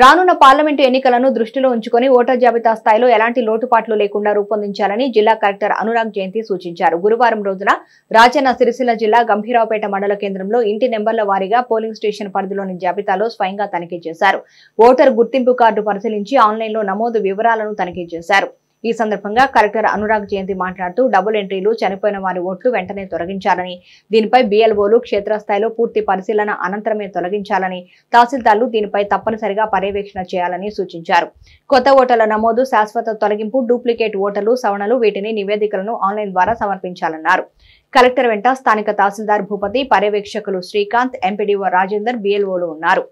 రానున్న పార్లమెంటు ఎన్నికలను దృష్టిలో ఉంచుకుని ఓటర్ జాబితా స్థాయిలో ఎలాంటి లోటుపాట్లు లేకుండా రూపొందించాలని జిల్లా కలెక్టర్ అనురాగ్ జయంతి సూచించారు గురువారం రోజున రాజన్న సిరిసిల్ల జిల్లా గంభీరావుపేట మండల కేంద్రంలో ఇంటి నెంబర్ల వారీగా పోలింగ్ స్టేషన్ పరిధిలోని జాబితాలో స్వయంగా తనిఖీ చేశారు ఓటర్ గుర్తింపు కార్డు పరిశీలించి ఆన్లైన్లో నమోదు వివరాలను తనిఖీ చేశారు ఈ సందర్భంగా కలెక్టర్ అనురాగ్ జయంతి మాట్లాడుతూ డబుల్ ఎంట్రీలు చనిపోయిన వారి ఓట్లు వెంటనే తొలగించాలని దీనిపై బీఎల్ఓలు క్షేత్రస్థాయిలో పూర్తి పరిశీలన అనంతరమే తొలగించాలని తహసీల్దార్లు దీనిపై తప్పనిసరిగా పర్యవేక్షణ చేయాలని సూచించారు కొత్త ఓటర్ల నమోదు శాశ్వత తొలగింపు డూప్లికేట్ ఓటర్లు సవణలు వీటిని నివేదికలను ఆన్లైన్ ద్వారా సమర్పించాలన్నారు కలెక్టర్ వెంట స్థానిక తహసీల్దార్ భూపతి పర్యవేక్షకులు శ్రీకాంత్ ఎంపీడీఓ రాజేందర్ బీఎల్ఓలు ఉన్నారు